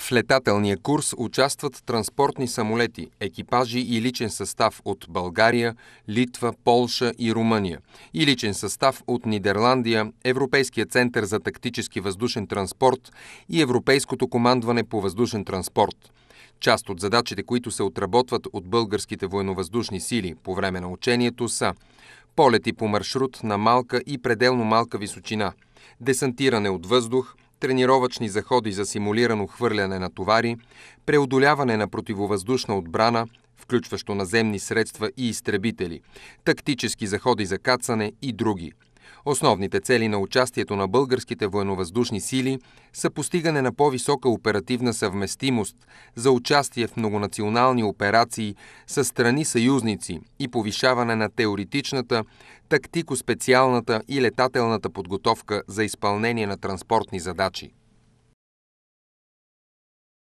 В летателния курс участват транспортни самолети, екипажи и личен състав от България, Литва, Полша и Румъния и личен състав от Нидерландия, Европейския център за тактически въздушен транспорт и Европейското командване по въздушен транспорт. Част от задачите, които се отработват от българските военновъздушни сили по време на учението са полети по маршрут на малка и пределно малка височина, десантиране от въздух – тренировъчни заходи за симулирано хвърляне на товари, преодоляване на противовъздушна отбрана, включващо наземни средства и изтребители, тактически заходи за кацане и други – Основните цели на участието на българските военновъздушни сили са постигане на по-висока оперативна съвместимост за участие в многонационални операции с страни съюзници и повишаване на теоретичната, тактико-специалната и летателната подготовка за изпълнение на транспортни задачи.